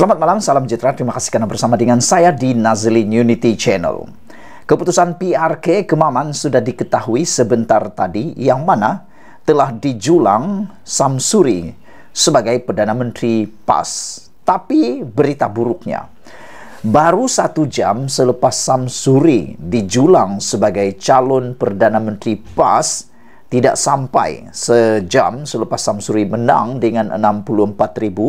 Selamat malam, salam sejahtera. Terima kasih karena bersama dengan saya di Nazlin Unity Channel. Keputusan PRK Kemaman sudah diketahui sebentar tadi yang mana telah dijulang Samsuri sebagai Perdana Menteri PAS. Tapi berita buruknya, baru satu jam selepas Samsuri dijulang sebagai calon Perdana Menteri PAS, tidak sampai sejam selepas Samsuri menang dengan 64 ribu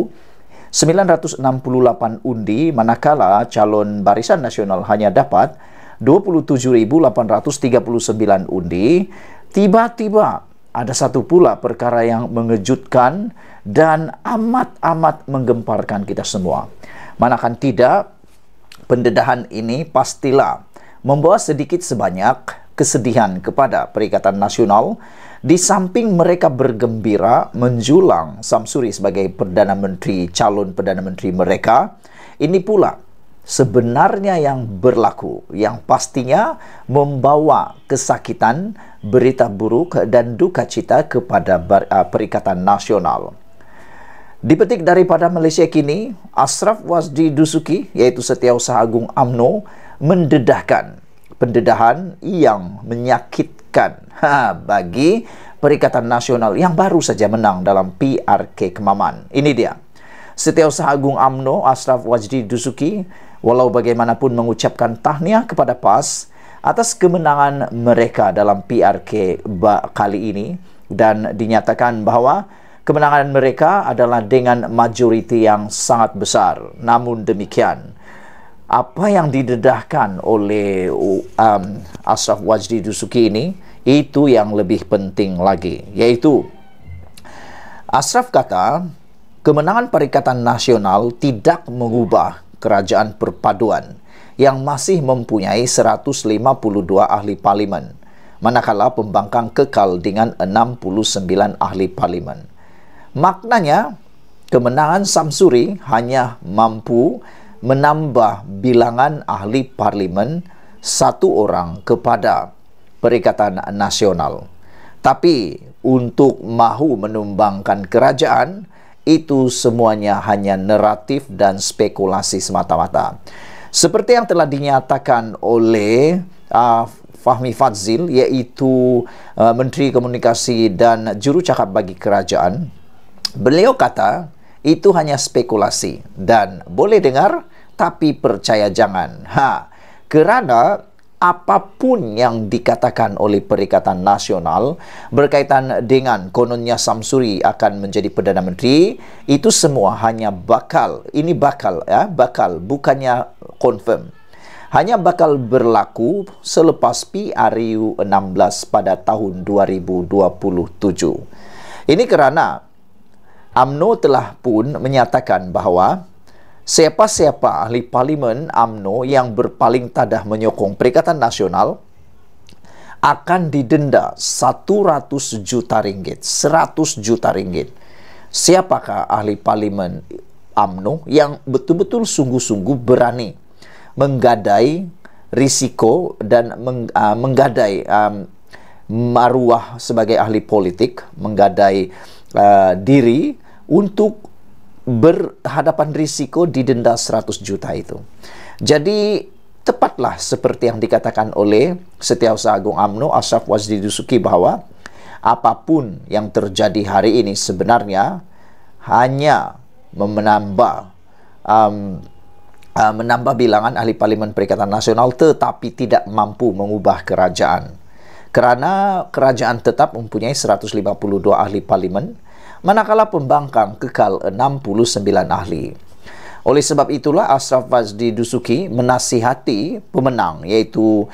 968 undi manakala calon Barisan Nasional hanya dapat 27839 undi tiba-tiba ada satu pula perkara yang mengejutkan dan amat-amat menggemparkan kita semua manakan tidak pendedahan ini pastilah membawa sedikit sebanyak kesedihan kepada Perikatan Nasional di samping mereka bergembira menjulang Samsuri sebagai Perdana Menteri, calon Perdana Menteri mereka, ini pula sebenarnya yang berlaku, yang pastinya membawa kesakitan, berita buruk dan duka cita kepada uh, Perikatan Nasional. Dipetik daripada Malaysia kini, Asraf Wazdi Dusuki, iaitu Setiausaha Agung AMNO, mendedahkan pendedahan yang menyakit mengejutkan ha, bagi Perikatan Nasional yang baru saja menang dalam PRK Kemaman. Ini dia. Setiausaha Agung AMNO Asraf Wajdi Dusuki walau bagaimanapun mengucapkan tahniah kepada PAS atas kemenangan mereka dalam PRK kali ini dan dinyatakan bahawa kemenangan mereka adalah dengan majoriti yang sangat besar. Namun demikian, apa yang didedahkan oleh um, Asraf Wajdi Dusuki ini itu yang lebih penting lagi yaitu Asraf kata kemenangan Perikatan Nasional tidak mengubah kerajaan perpaduan yang masih mempunyai 152 ahli parlimen manakala pembangkang kekal dengan 69 ahli parlimen maknanya kemenangan Samsuri hanya mampu menambah bilangan ahli parlimen satu orang kepada Perikatan Nasional. Tapi untuk mahu menumbangkan kerajaan, itu semuanya hanya naratif dan spekulasi semata-mata. Seperti yang telah dinyatakan oleh uh, Fahmi Fadzil, iaitu uh, Menteri Komunikasi dan Jurucakap bagi Kerajaan, beliau kata itu hanya spekulasi dan boleh dengar tapi percaya jangan. Ha, kerana apapun yang dikatakan oleh Perikatan Nasional berkaitan dengan kononnya Samsuri akan menjadi Perdana Menteri, itu semua hanya bakal. Ini bakal, ya, bakal, bukannya confirm. Hanya bakal berlaku selepas PRU 16 pada tahun 2027. Ini kerana AMNO telah pun menyatakan bahawa siapa-siapa ahli parlimen AMNO yang berpaling tadah menyokong Perikatan Nasional akan didenda 100 juta ringgit, 100 juta ringgit. Siapakah ahli parlimen AMNO yang betul-betul sungguh-sungguh berani menggadai risiko dan meng, uh, menggadai um, maruah sebagai ahli politik, menggadai uh, diri untuk berhadapan risiko didenda 100 juta itu. Jadi tepatlah seperti yang dikatakan oleh Setiausaha Agung AMNO Asaf Wazidusuki bahwa apapun yang terjadi hari ini sebenarnya hanya menambah um, uh, menambah bilangan ahli parlimen Perikatan Nasional tetapi tidak mampu mengubah kerajaan. Kerana kerajaan tetap mempunyai 152 ahli parlimen manakala pembangkang kekal 69 ahli. Oleh sebab itulah Ashraf Fazdi Dusuki menasihati pemenang iaitu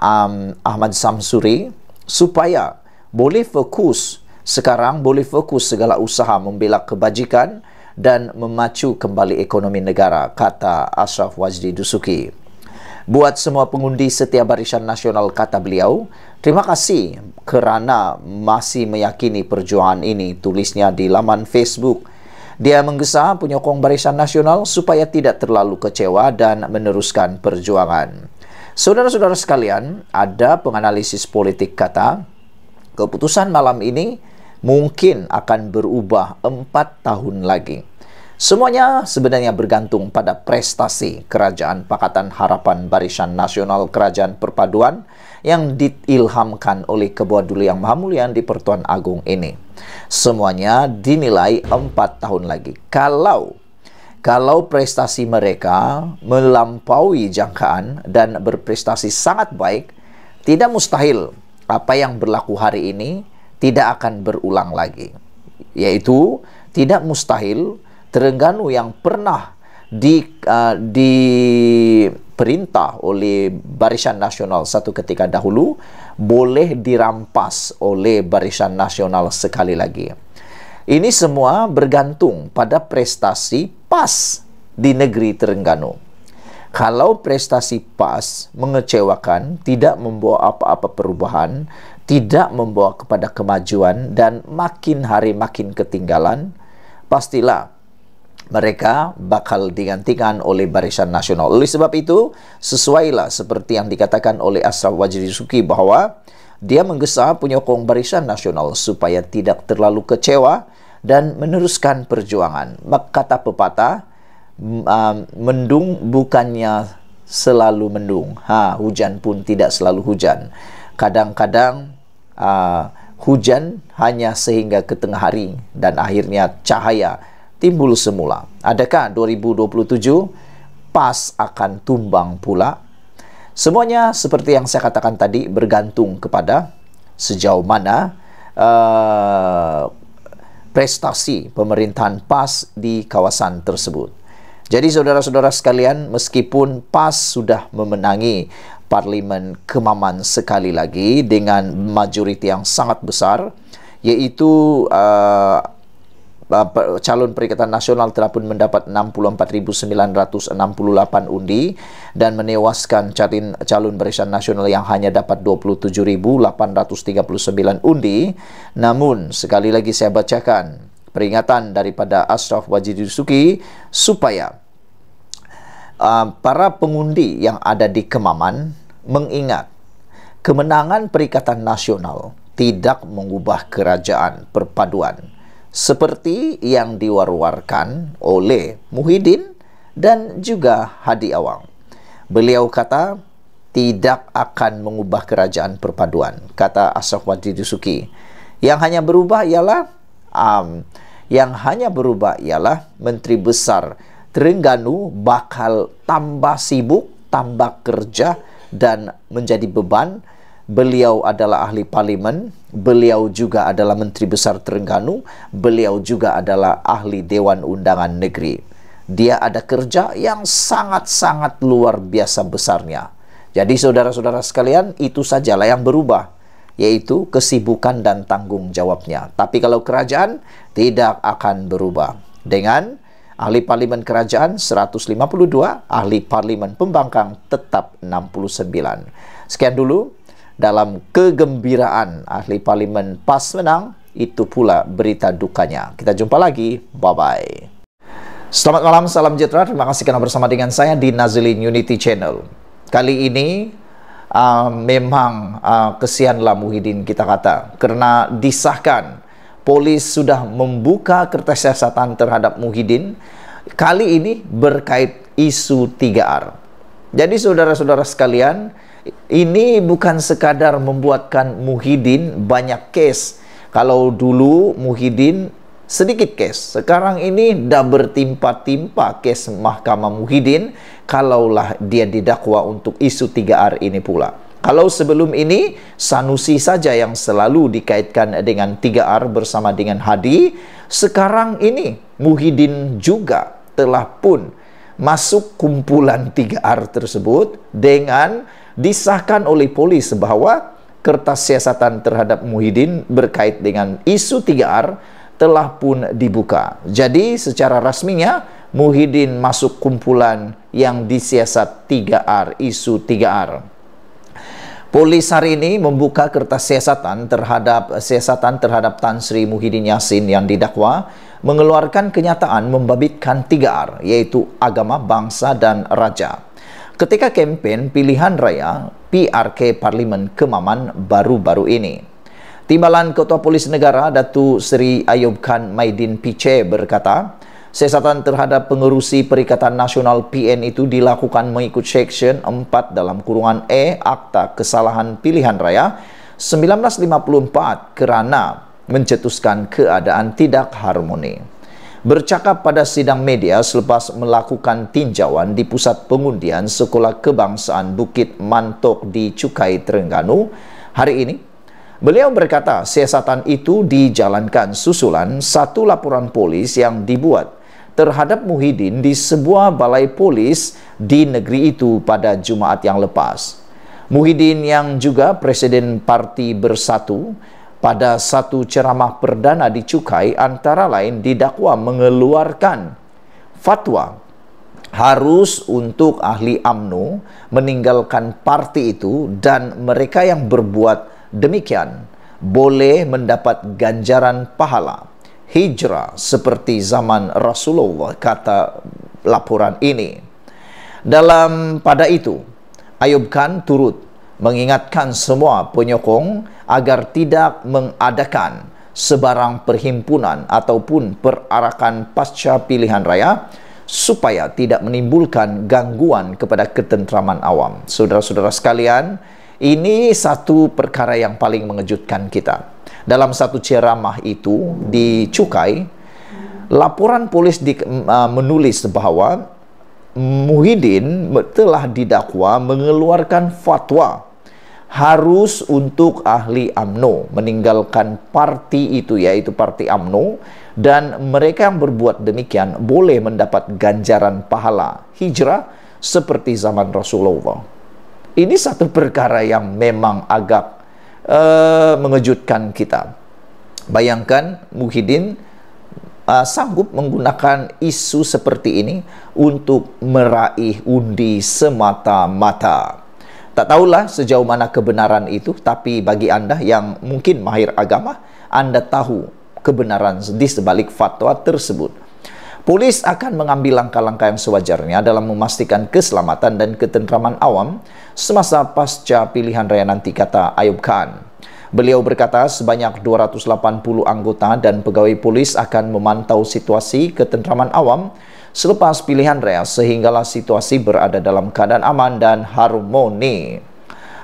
um, Ahmad Samsuri supaya boleh fokus sekarang boleh fokus segala usaha membela kebajikan dan memacu kembali ekonomi negara kata Ashraf Wajdi Dusuki buat semua pengundi setia barisan nasional kata beliau terima kasih kerana masih meyakini perjuangan ini tulisnya di laman Facebook dia menggesa penyokong barisan nasional supaya tidak terlalu kecewa dan meneruskan perjuangan saudara-saudara sekalian ada penganalisis politik kata keputusan malam ini mungkin akan berubah empat tahun lagi. Semuanya sebenarnya bergantung pada prestasi Kerajaan Pakatan Harapan Barisan Nasional Kerajaan Perpaduan yang diilhamkan oleh Ketua Yang Maha Mulia di Pertuan Agung ini. Semuanya dinilai empat tahun lagi. Kalau kalau prestasi mereka melampaui jangkaan dan berprestasi sangat baik, tidak mustahil apa yang berlaku hari ini tidak akan berulang lagi. Yaitu tidak mustahil Terengganu yang pernah di uh, diperintah oleh Barisan Nasional satu ketika dahulu boleh dirampas oleh Barisan Nasional sekali lagi. Ini semua bergantung pada prestasi PAS di negeri Terengganu. Kalau prestasi PAS mengecewakan, tidak membawa apa-apa perubahan, tidak membawa kepada kemajuan dan makin hari makin ketinggalan, pastilah mereka bakal digantikan oleh barisan nasional. Oleh sebab itu, sesuailah seperti yang dikatakan oleh Asraf Wajri Suki bahwa dia menggesa penyokong barisan nasional supaya tidak terlalu kecewa dan meneruskan perjuangan. Kata pepatah, ah, mendung bukannya selalu mendung. Ha, hujan pun tidak selalu hujan. Kadang-kadang uh, hujan hanya sehingga ke tengah hari dan akhirnya cahaya timbul semula. Adakah 2027 PAS akan tumbang pula? Semuanya seperti yang saya katakan tadi bergantung kepada sejauh mana uh, prestasi pemerintahan PAS di kawasan tersebut. Jadi saudara-saudara sekalian, meskipun PAS sudah memenangi Parlimen Kemaman sekali lagi dengan majoriti yang sangat besar, yaitu uh, eh, calon Perikatan Nasional telah pun mendapat 64.968 undi dan menewaskan calon, calon Barisan Nasional yang hanya dapat 27.839 undi. Namun, sekali lagi saya bacakan peringatan daripada Ashraf Wajid Yusuki supaya uh, para pengundi yang ada di Kemaman mengingat kemenangan Perikatan Nasional tidak mengubah kerajaan perpaduan seperti yang diwar-warkan oleh Muhyiddin dan juga Hadi Awang. Beliau kata, tidak akan mengubah kerajaan perpaduan, kata Asafwati Dusuki. Yang hanya berubah ialah um, yang hanya berubah ialah Menteri Besar Terengganu bakal tambah sibuk, tambah kerja dan menjadi beban beliau adalah ahli parlimen, beliau juga adalah menteri besar Terengganu, beliau juga adalah ahli dewan undangan negeri. Dia ada kerja yang sangat-sangat luar biasa besarnya. Jadi saudara-saudara sekalian, itu sajalah yang berubah, yaitu kesibukan dan tanggung jawabnya. Tapi kalau kerajaan tidak akan berubah. Dengan ahli parlimen kerajaan 152, ahli parlimen pembangkang tetap 69. Sekian dulu dalam kegembiraan ahli parlimen PAS menang, itu pula berita dukanya. Kita jumpa lagi, bye-bye. Selamat malam, salam sejahtera. Terima kasih karena bersama dengan saya di Nazilin Unity Channel. Kali ini uh, memang uh, ah, kesianlah Muhyiddin kita kata karena disahkan polis sudah membuka kertas siasatan terhadap Muhyiddin kali ini berkait isu 3R. Jadi saudara-saudara sekalian, ini bukan sekadar membuatkan Muhyiddin banyak case. Kalau dulu Muhyiddin sedikit case. Sekarang ini dah bertimpa-timpa case Mahkamah Muhyiddin kalaulah dia didakwa untuk isu 3R ini pula. Kalau sebelum ini Sanusi saja yang selalu dikaitkan dengan 3R bersama dengan Hadi, sekarang ini Muhyiddin juga telah pun masuk kumpulan 3R tersebut dengan disahkan oleh polis bahawa kertas siasatan terhadap Muhyiddin berkait dengan isu 3R telah pun dibuka. Jadi secara rasminya Muhyiddin masuk kumpulan yang disiasat 3R, isu 3R. Polis hari ini membuka kertas siasatan terhadap siasatan terhadap Tan Sri Muhyiddin Yassin yang didakwa mengeluarkan kenyataan membabitkan 3R yaitu agama, bangsa dan raja ketika kempen pilihan raya PRK Parlimen Kemaman baru-baru ini. Timbalan Ketua Polis Negara Datu Seri Ayub Khan Maidin Piche berkata, sesatan terhadap pengurusi Perikatan Nasional PN itu dilakukan mengikut Seksyen 4 dalam kurungan E Akta Kesalahan Pilihan Raya 1954 kerana mencetuskan keadaan tidak harmoni bercakap pada sidang media selepas melakukan tinjauan di pusat pengundian Sekolah Kebangsaan Bukit Mantok di Cukai Terengganu hari ini. Beliau berkata siasatan itu dijalankan susulan satu laporan polis yang dibuat terhadap Muhyiddin di sebuah balai polis di negeri itu pada Jumaat yang lepas. Muhyiddin yang juga Presiden Parti Bersatu pada satu ceramah perdana di Cukai antara lain didakwa mengeluarkan fatwa harus untuk ahli AMNU meninggalkan parti itu dan mereka yang berbuat demikian boleh mendapat ganjaran pahala hijrah seperti zaman Rasulullah kata laporan ini dalam pada itu Ayub Khan turut mengingatkan semua penyokong agar tidak mengadakan sebarang perhimpunan ataupun perarakan pasca pilihan raya supaya tidak menimbulkan gangguan kepada ketentraman awam. Saudara-saudara sekalian, ini satu perkara yang paling mengejutkan kita. Dalam satu ceramah itu di Cukai, laporan polis di, uh, menulis bahawa Muhyiddin telah didakwa mengeluarkan fatwa harus untuk ahli AMNO meninggalkan parti itu yaitu parti AMNO dan mereka yang berbuat demikian boleh mendapat ganjaran pahala hijrah seperti zaman Rasulullah. Ini satu perkara yang memang agak uh, mengejutkan kita. Bayangkan Muhyiddin uh, sanggup menggunakan isu seperti ini untuk meraih undi semata-mata. Tak tahulah sejauh mana kebenaran itu, tapi bagi anda yang mungkin mahir agama, anda tahu kebenaran di sebalik fatwa tersebut. Polis akan mengambil langkah-langkah yang sewajarnya dalam memastikan keselamatan dan ketenteraman awam semasa pasca pilihan raya nanti kata Ayub Khan. Beliau berkata sebanyak 280 anggota dan pegawai polis akan memantau situasi ketenteraman awam selepas pilihan raya sehinggalah situasi berada dalam keadaan aman dan harmoni.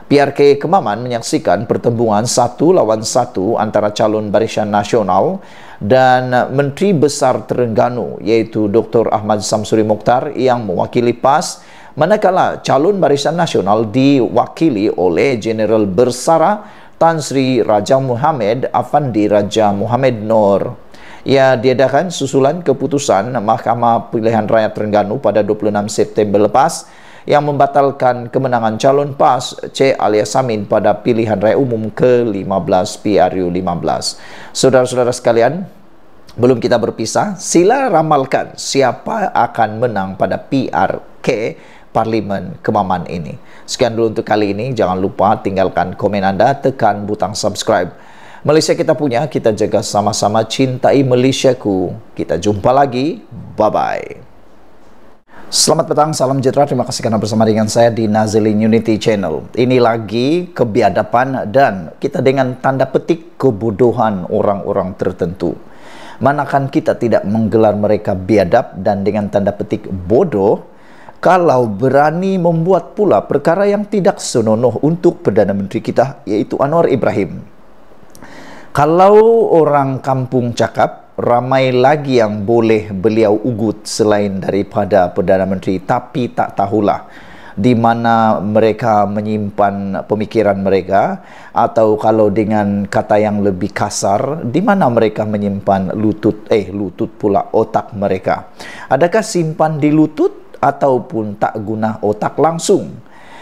PRK Kemaman menyaksikan pertembungan satu lawan satu antara calon barisan nasional dan Menteri Besar Terengganu iaitu Dr. Ahmad Samsuri Mokhtar yang mewakili PAS manakala calon barisan nasional diwakili oleh General Bersara Tan Sri Raja Muhammad Afandi Raja Muhammad Nur. Ia diadakan susulan keputusan Mahkamah Pilihan Raya Terengganu pada 26 September lepas yang membatalkan kemenangan calon PAS C alias Samin pada pilihan raya umum ke-15 PRU 15. Saudara-saudara sekalian, belum kita berpisah, sila ramalkan siapa akan menang pada PRK parlimen Kemaman ini. Sekian dulu untuk kali ini. Jangan lupa tinggalkan komen Anda, tekan butang subscribe. Malaysia kita punya, kita jaga sama-sama cintai Malaysiaku. Kita jumpa lagi. Bye-bye. Selamat petang, salam sejahtera. Terima kasih karena bersama dengan saya di Nazilin Unity Channel. Ini lagi kebiadaban dan kita dengan tanda petik kebodohan orang-orang tertentu. Manakan kita tidak menggelar mereka biadab dan dengan tanda petik bodoh, kalau berani membuat pula perkara yang tidak senonoh untuk Perdana Menteri kita iaitu Anwar Ibrahim kalau orang kampung cakap ramai lagi yang boleh beliau ugut selain daripada Perdana Menteri tapi tak tahulah di mana mereka menyimpan pemikiran mereka atau kalau dengan kata yang lebih kasar di mana mereka menyimpan lutut eh lutut pula otak mereka adakah simpan di lutut ataupun tak guna otak langsung.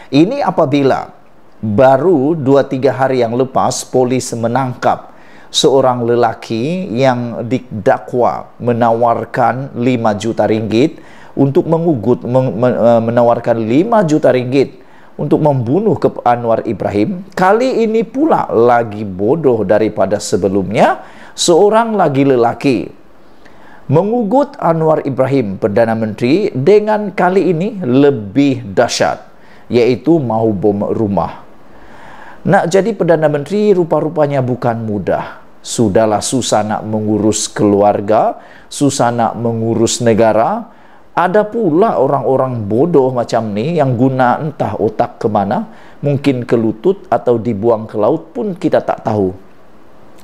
Ini apabila baru 2-3 hari yang lepas polis menangkap seorang lelaki yang didakwa menawarkan 5 juta ringgit untuk mengugut e, menawarkan 5 juta ringgit untuk membunuh ke Anwar Ibrahim kali ini pula lagi bodoh daripada sebelumnya seorang lagi lelaki mengugut Anwar Ibrahim Perdana Menteri dengan kali ini lebih dahsyat iaitu mahu bom rumah. Nak jadi Perdana Menteri rupa-rupanya bukan mudah. Sudahlah susah nak mengurus keluarga, susah nak mengurus negara. Ada pula orang-orang bodoh macam ni yang guna entah otak ke mana, mungkin ke lutut atau dibuang ke laut pun kita tak tahu.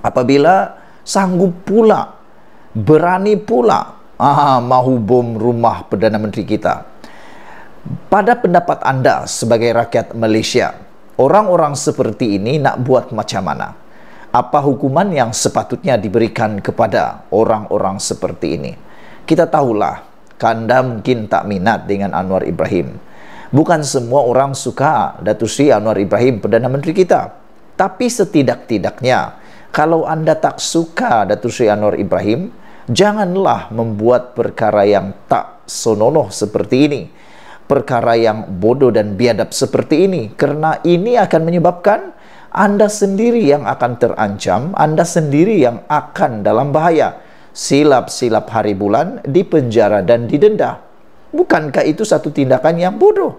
Apabila sanggup pula berani pula ah, mahu bom rumah Perdana Menteri kita. Pada pendapat anda sebagai rakyat Malaysia, orang-orang seperti ini nak buat macam mana? Apa hukuman yang sepatutnya diberikan kepada orang-orang seperti ini? Kita tahulah, kanda mungkin tak minat dengan Anwar Ibrahim. Bukan semua orang suka Datuk Sri Anwar Ibrahim Perdana Menteri kita. Tapi setidak-tidaknya, kalau anda tak suka Datuk Sri Anwar Ibrahim, Janganlah membuat perkara yang tak senonoh seperti ini, perkara yang bodoh dan biadab seperti ini, karena ini akan menyebabkan Anda sendiri yang akan terancam, Anda sendiri yang akan dalam bahaya. Silap-silap hari bulan dipenjara dan didenda. Bukankah itu satu tindakan yang bodoh?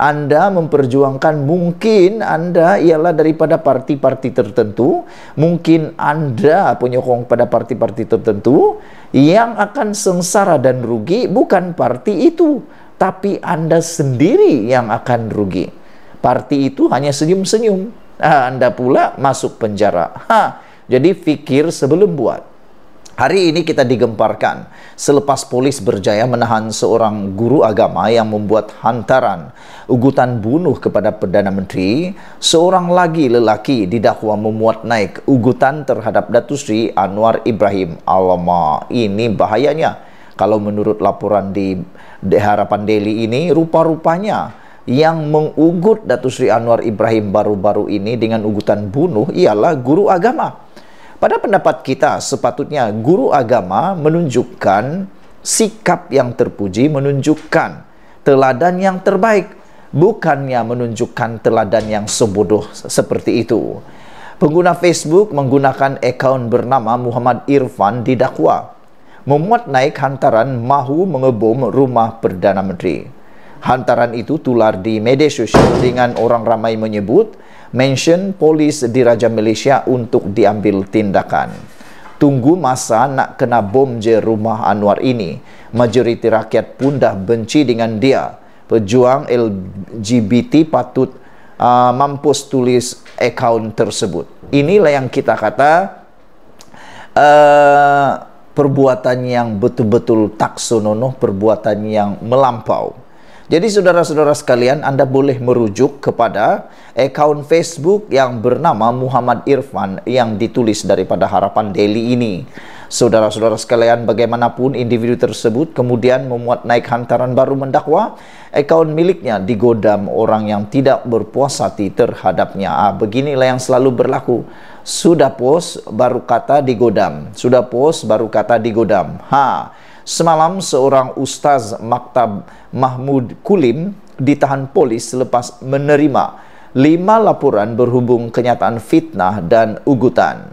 Anda memperjuangkan mungkin Anda ialah daripada parti-parti tertentu, mungkin Anda penyokong pada parti-parti tertentu yang akan sengsara dan rugi bukan parti itu, tapi Anda sendiri yang akan rugi. Parti itu hanya senyum-senyum. Ah, anda pula masuk penjara. Ha, jadi fikir sebelum buat. Hari ini kita digemparkan selepas polis berjaya menahan seorang guru agama yang membuat hantaran ugutan bunuh kepada Perdana Menteri, seorang lagi lelaki didakwa memuat naik ugutan terhadap Datu Sri Anwar Ibrahim. Alamak, ini bahayanya. Kalau menurut laporan di Harapan Daily ini, rupa-rupanya yang mengugut Datu Sri Anwar Ibrahim baru-baru ini dengan ugutan bunuh ialah guru agama. Pada pendapat kita, sepatutnya guru agama menunjukkan sikap yang terpuji, menunjukkan teladan yang terbaik, bukannya menunjukkan teladan yang sebodoh seperti itu. Pengguna Facebook menggunakan akaun bernama Muhammad Irfan didakwa memuat naik hantaran mahu mengebom rumah Perdana Menteri. Hantaran itu tular di media sosial dengan orang ramai menyebut mention polis diraja Malaysia untuk diambil tindakan. Tunggu masa nak kena bom je rumah Anwar ini. Majoriti rakyat pun dah benci dengan dia. Pejuang LGBT patut uh, mampus tulis akaun tersebut. Inilah yang kita kata uh, perbuatan yang betul-betul tak sononoh, perbuatan yang melampau. Jadi saudara-saudara sekalian, Anda boleh merujuk kepada akaun Facebook yang bernama Muhammad Irfan yang ditulis daripada Harapan Daily ini. Saudara-saudara sekalian, bagaimanapun individu tersebut kemudian memuat naik hantaran baru mendakwa, akaun miliknya digodam orang yang tidak berpuas hati terhadapnya. Ah, beginilah yang selalu berlaku. Sudah puas, baru kata digodam. Sudah puas, baru kata digodam. Ha, Semalam seorang ustaz maktab Mahmud Kulim ditahan polis selepas menerima lima laporan berhubung kenyataan fitnah dan ugutan.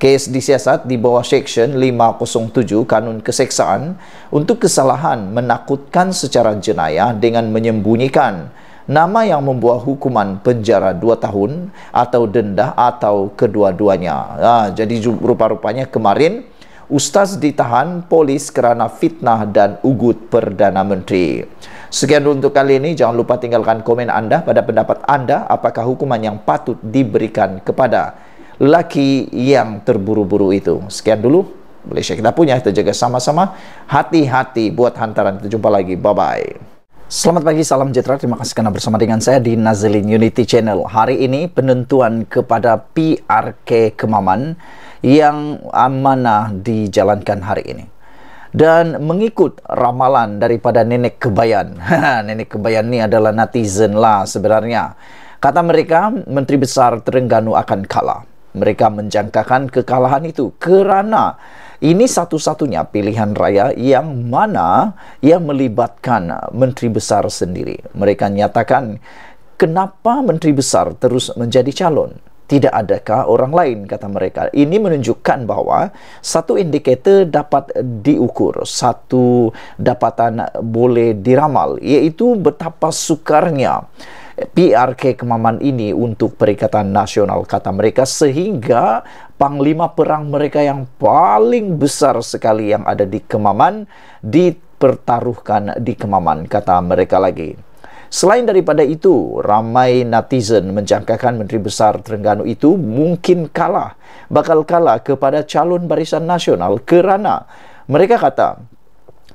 Kes disiasat di bawah Seksyen 507 Kanun Keseksaan untuk kesalahan menakutkan secara jenayah dengan menyembunyikan nama yang membuat hukuman penjara 2 tahun atau denda atau kedua-duanya. Ha, jadi rupa-rupanya kemarin Ustaz ditahan polis kerana fitnah dan ugut Perdana Menteri. Sekian untuk kali ini, jangan lupa tinggalkan komen anda pada pendapat anda apakah hukuman yang patut diberikan kepada lelaki yang terburu-buru itu. Sekian dulu, Malaysia kita punya, kita jaga sama-sama. Hati-hati buat hantaran, kita jumpa lagi. Bye-bye. Selamat pagi, salam sejahtera. Terima kasih kerana bersama dengan saya di Nazlin Unity Channel. Hari ini penentuan kepada PRK Kemaman yang amanah dijalankan hari ini dan mengikut ramalan daripada nenek kebayan. Ha, nenek kebayan ni adalah netizen lah sebenarnya. Kata mereka, Menteri Besar Terengganu akan kalah. Mereka menjangkakan kekalahan itu kerana ini satu-satunya pilihan raya yang mana yang melibatkan Menteri Besar sendiri. Mereka nyatakan kenapa Menteri Besar terus menjadi calon tidak adakah orang lain kata mereka ini menunjukkan bahawa satu indikator dapat diukur satu dapatan boleh diramal iaitu betapa sukarnya PRK kemaman ini untuk Perikatan Nasional kata mereka sehingga panglima perang mereka yang paling besar sekali yang ada di kemaman dipertaruhkan di kemaman kata mereka lagi Selain daripada itu, ramai netizen menjangkakan Menteri Besar Terengganu itu mungkin kalah, bakal kalah kepada calon barisan nasional kerana mereka kata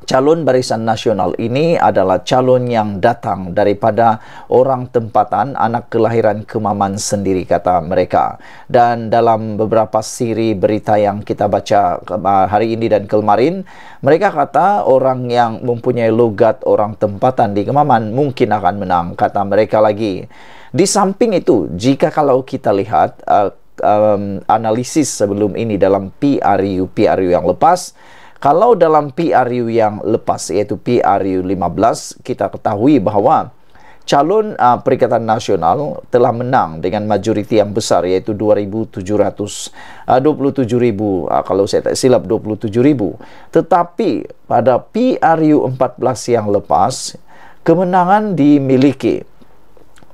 calon barisan nasional ini adalah calon yang datang daripada orang tempatan anak kelahiran kemaman sendiri kata mereka dan dalam beberapa siri berita yang kita baca uh, hari ini dan kemarin mereka kata orang yang mempunyai logat orang tempatan di kemaman mungkin akan menang kata mereka lagi di samping itu jika kalau kita lihat uh, um, analisis sebelum ini dalam PRU PRU yang lepas kalau dalam PRU yang lepas iaitu PRU 15 kita ketahui bahawa calon uh, Perikatan Nasional telah menang dengan majoriti yang besar iaitu 2,700, uh, uh, kalau saya tak silap 27,000 tetapi pada PRU 14 yang lepas kemenangan dimiliki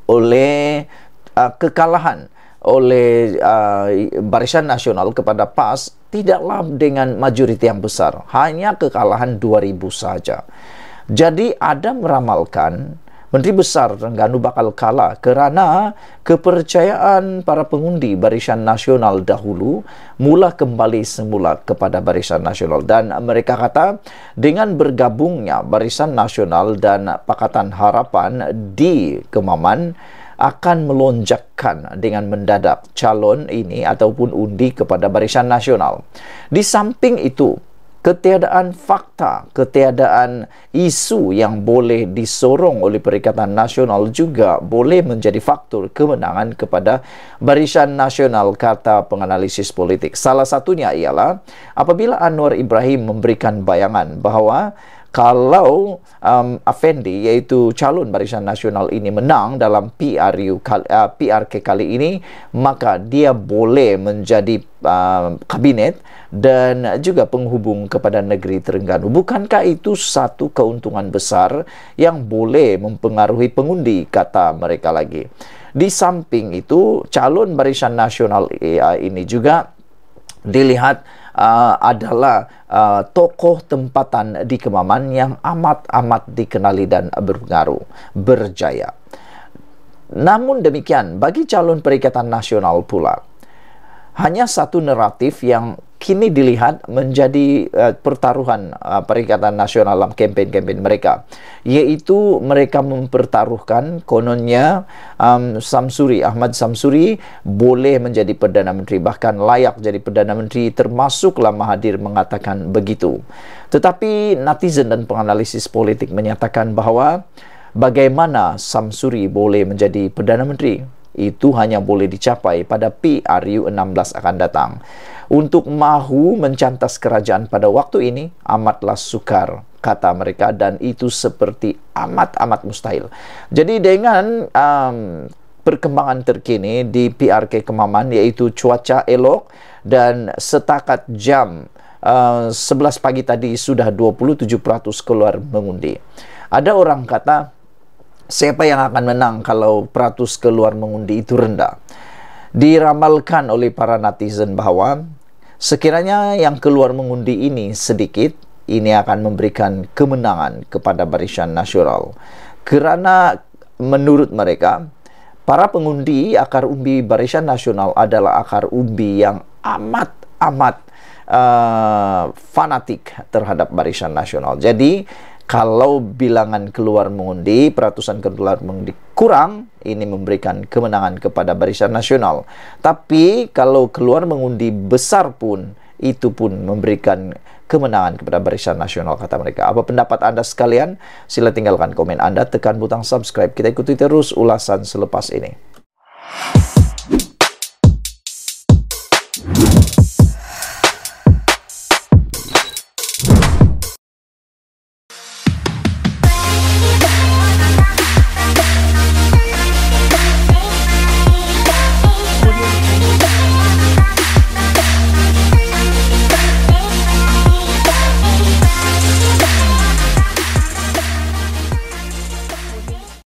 oleh uh, kekalahan oleh uh, Barisan Nasional kepada PAS tidaklah dengan majoriti yang besar, hanya kekalahan 2000 saja. Jadi ada meramalkan Menteri Besar Rengganu bakal kalah kerana kepercayaan para pengundi Barisan Nasional dahulu mula kembali semula kepada Barisan Nasional dan mereka kata dengan bergabungnya Barisan Nasional dan Pakatan Harapan di Kemaman akan melonjakkan dengan mendadak calon ini ataupun undi kepada barisan nasional. Di samping itu, ketiadaan fakta, ketiadaan isu yang boleh disorong oleh Perikatan Nasional juga boleh menjadi faktor kemenangan kepada barisan nasional kata penganalisis politik. Salah satunya ialah apabila Anwar Ibrahim memberikan bayangan bahawa kalau um, Afendi iaitu calon Barisan Nasional ini menang dalam PRU kali, uh, PRK kali ini maka dia boleh menjadi uh, kabinet dan juga penghubung kepada negeri Terengganu bukankah itu satu keuntungan besar yang boleh mempengaruhi pengundi kata mereka lagi di samping itu calon Barisan Nasional ini juga dilihat uh, adalah uh, tokoh tempatan di Kemaman yang amat-amat dikenali dan berpengaruh, berjaya. Namun demikian, bagi calon perikatan nasional pula, hanya satu naratif yang kini dilihat menjadi uh, pertaruhan uh, eh, Perikatan Nasional dalam kempen-kempen mereka yaitu mereka mempertaruhkan kononnya um, Samsuri Ahmad Samsuri boleh menjadi perdana menteri bahkan layak jadi perdana menteri termasuklah Mahathir mengatakan begitu tetapi netizen dan penganalisis politik menyatakan bahawa bagaimana Samsuri boleh menjadi perdana menteri itu hanya boleh dicapai pada PRU 16 akan datang. Untuk mahu mencantas kerajaan pada waktu ini amatlah sukar kata mereka dan itu seperti amat-amat mustahil. Jadi dengan um, perkembangan terkini di PRK Kemaman yaitu cuaca elok dan setakat jam uh, 11 pagi tadi sudah 27% keluar mengundi. Ada orang kata siapa yang akan menang kalau peratus keluar mengundi itu rendah. Diramalkan oleh para netizen bahawa sekiranya yang keluar mengundi ini sedikit, ini akan memberikan kemenangan kepada Barisan Nasional. Kerana menurut mereka, para pengundi akar umbi Barisan Nasional adalah akar umbi yang amat-amat uh, fanatik terhadap Barisan Nasional. Jadi, Kalau bilangan keluar mengundi, peratusan keluar mengundi kurang, ini memberikan kemenangan kepada Barisan Nasional. Tapi kalau keluar mengundi besar pun, itu pun memberikan kemenangan kepada Barisan Nasional kata mereka. Apa pendapat Anda sekalian? Sila tinggalkan komen Anda, tekan butang subscribe. Kita ikuti terus ulasan selepas ini.